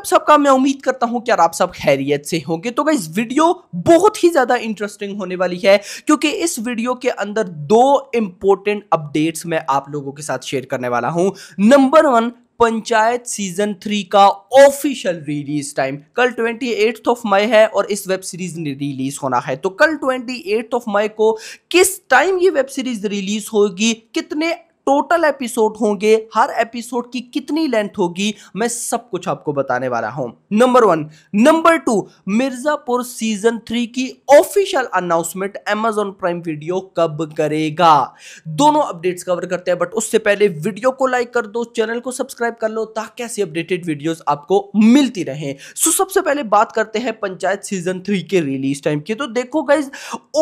आप सबका मैं उम्मीद करता हूं कि आप सब खैरियत से होंगे तो इस वीडियो बहुत ही ज्यादा इंटरेस्टिंग होने वाली है क्योंकि इस वीडियो के अंदर दो इंपॉर्टेंट अपडेट्स मैं आप लोगों के साथ शेयर करने वाला हूं number one Panchayat season three का ऑफिशियल रिलीज टाइम कल ट्वेंटी एट ऑफ मई है और इस वेब सीरीज ने रिलीज होना है तो कल ट्वेंटी एट ऑफ मई को किस टाइम ये वेब सीरीज रिलीज होगी कितने टोटल एपिसोड होंगे हर एपिसोड की कितनी लेंथ होगी मैं सब कुछ आपको बताने वाला हूं number one number two Mirzapur season three की official announcement Amazon Prime Video कब करेगा दोनों अपडेट्स कवर करते हैं बट उससे पहले वीडियो को लाइक कर दो चैनल को सब्सक्राइब कर लो ताकि ऐसी अपडेटेड वीडियोस आपको मिलती रहे सो सबसे पहले बात करते हैं पंचायत सीजन थ्री के रिलीज टाइम की तो देखो गाइज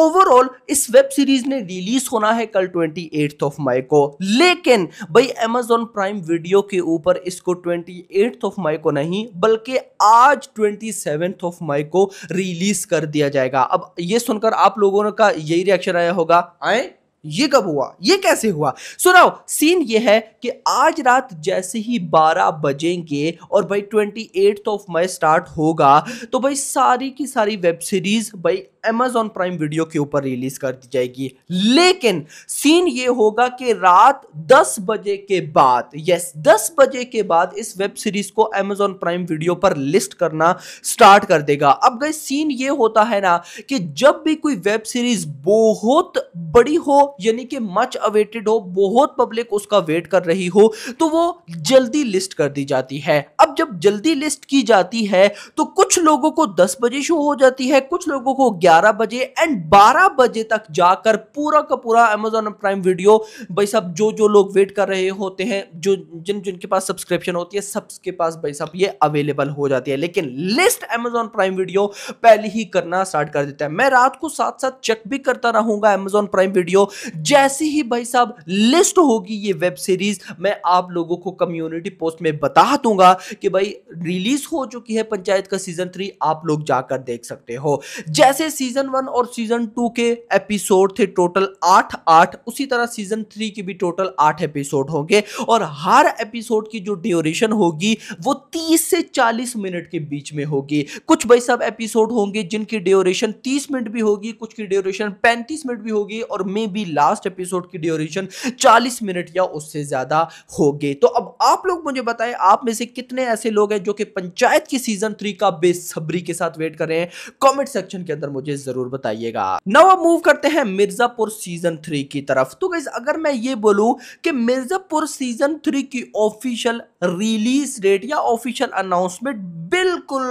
ओवरऑल इस वेब सीरीज ने रिलीज होना है कल ट्वेंटी ऑफ मई को लेकिन भाई अमेजोन प्राइम वीडियो के ऊपर इसको ट्वेंटी एट्थ ऑफ मई को नहीं बल्कि आज ट्वेंटी सेवेंथ ऑफ मई को रिलीज कर दिया जाएगा अब ये सुनकर आप लोगों का यही रिएक्शन आया होगा आए ये कब हुआ ये कैसे हुआ सुनाओ सीन ये है कि आज रात जैसे ही 12 बजेंगे और भाई twenty eighth of May start होगा तो भाई सारी की सारी वेब सीरीज भाई अमेजोन प्राइम वीडियो के ऊपर रिलीज कर दी जाएगी लेकिन सीन ये होगा कि रात 10 बजे के बाद यस 10 बजे के बाद इस वेब सीरीज को अमेजोन प्राइम वीडियो पर लिस्ट करना स्टार्ट कर देगा अब गए सीन ये होता है ना कि जब भी कोई वेब सीरीज बहुत बड़ी हो यानी कि मच अवेटेड हो बहुत पब्लिक उसका वेट कर रही हो तो वो जल्दी लिस्ट कर दी जाती है अब जब जल्दी लिस्ट की जाती है तो कुछ लोगों को 10 बजे शो हो जाती है कुछ लोगों को ग्यारह बजे एंड बारह बजे तक जाकर पूरा का पूरा अमेजोन प्राइम वीडियो भाई साहब जो जो लोग वेट कर रहे होते हैं जो जिन जिनके पास सब्सक्रिप्शन होती है सबके पास भाई साहब ये अवेलेबल हो जाती है लेकिन लिस्ट अमेजोन प्राइम वीडियो पहले ही करना स्टार्ट कर देता है मैं रात को साथ साथ चेक भी करता रहूंगा अमेजोन प्राइम वीडियो जैसे ही भाई साहब लिस्ट होगी ये वेब सीरीज मैं आप लोगों को कम्युनिटी पोस्ट में बता दूंगा कि भाई रिलीज हो चुकी है पंचायत का सीजन थ्री आप लोग जाकर देख सकते हो जैसे सीजन वन और सीजन टू के एपिसोड थे टोटल आठ आठ उसी तरह सीजन थ्री के भी टोटल आठ एपिसोड होंगे और हर एपिसोड की जो ड्यूरेशन होगी वो तीस से चालीस मिनट के बीच में होगी कुछ भाई सब एपिसोड होंगे जिनकी ड्यूरेशन तीस मिनट भी होगी कुछ की ड्यूरेशन पैंतीस मिनट भी होगी और मे बी लास्ट एपिसोड की ड्यूरेशन चालीस मिनट या उससे ज़्यादा होगी तो अब आप लोग मुझे बताएं आप में से कितने ऐसे लोग हैं जो कि पंचायत की सीजन थ्री का बेसब्री के साथ वेट कर रहे हैं कॉमेंट सेक्शन के अंदर मुझे मुझे जरूर बताइएगा नव मूव करते हैं मिर्जापुर सीजन थ्री की तरफ तो गैस अगर मैं ये बोलूं कि मिर्जापुर सीजन थ्री की ऑफिशियल रिलीज डेट या ऑफिशियल अनाउंसमेंट बिल्कुल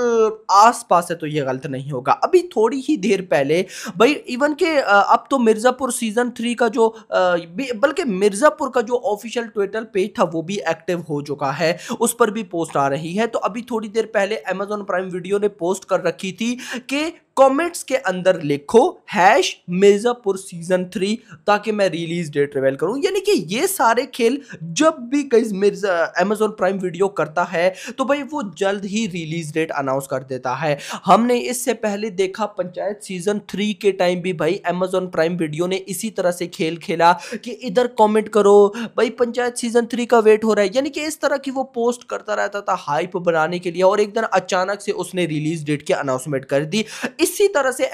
आसपास है तो ये गलत नहीं होगा अभी थोड़ी ही देर पहले भाई इवन के अब तो मिर्ज़ापुर सीज़न थ्री का जो बल्कि मिर्ज़ापुर का जो ऑफिशियल ट्विटर पेज था वो भी एक्टिव हो चुका है उस पर भी पोस्ट आ रही है तो अभी थोड़ी देर पहले अमेजोन प्राइम वीडियो ने पोस्ट कर रखी थी कि कमेंट्स के अंदर लिखो हैश मिर्ज़ापुर सीजन थ्री ताकि मैं रिलीज डेट रिवेल करूं यानी कि ये सारे खेल जब भी कई मिर्जा अमेजोन प्राइम वीडियो करता है तो भाई वो जल्द ही रिलीज डेट अनाउंस कर देता है हमने इससे पहले देखा पंचायत सीजन थ्री के टाइम भी भाई अमेजोन प्राइम वीडियो ने इसी तरह से खेल खेला कि इधर कॉमेंट करो भाई पंचायत सीजन थ्री का वेट हो रहा है यानी कि इस तरह की वो पोस्ट करता रहता था हाइप बनाने के लिए और एक दिन अचानक से उसने रिलीज डेट की अनाउंसमेंट कर दी इसी तरह से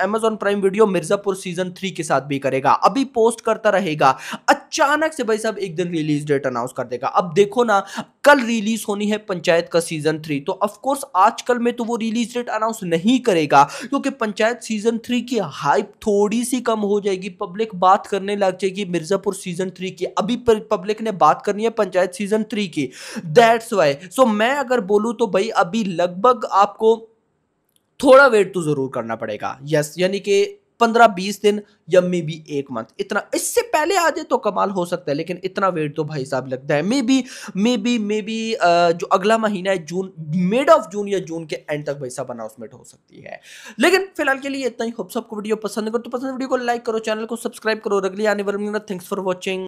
Amazon Prime Video Mirzapur season three के साथ भी करेगा अभी पोस्ट करता रहेगा अचानक से भाई साहब एक दिन रिलीज डेट अनाउंस कर देगा अब देखो ना कल रिलीज होनी है पंचायत का सीजन थ्री तो ऑफकोर्स आजकल में तो वो रिलीज डेट अनाउंस नहीं करेगा क्योंकि पंचायत सीजन थ्री की हाइप थोड़ी सी कम हो जाएगी पब्लिक बात करने लग जाएगी मिर्जापुर सीजन थ्री की अभी पब्लिक ने बात करनी है पंचायत सीजन थ्री की दैट्स वाई सो मैं अगर बोलूँ तो भाई अभी लगभग आपको थोड़ा वेट तो ज़रूर करना पड़ेगा यस यानी कि पंद्रह बीस दिन या मे बी एक मंथ इतना इससे पहले आ जाए तो कमाल हो सकता है लेकिन इतना वेट तो भाई साहब लगता है maybe maybe maybe जो अगला महीना है जून मिड ऑफ जून या जून के एंड तक भाई साहब अनाउंसमेंट हो सकती है लेकिन फिलहाल के लिए इतना ही होप सबको वीडियो पसंद करो तो पसंद वीडियो को लाइक करो चैनल को सब्सक्राइब करो अगली आने वाले थैंक्स फॉर वॉचिंग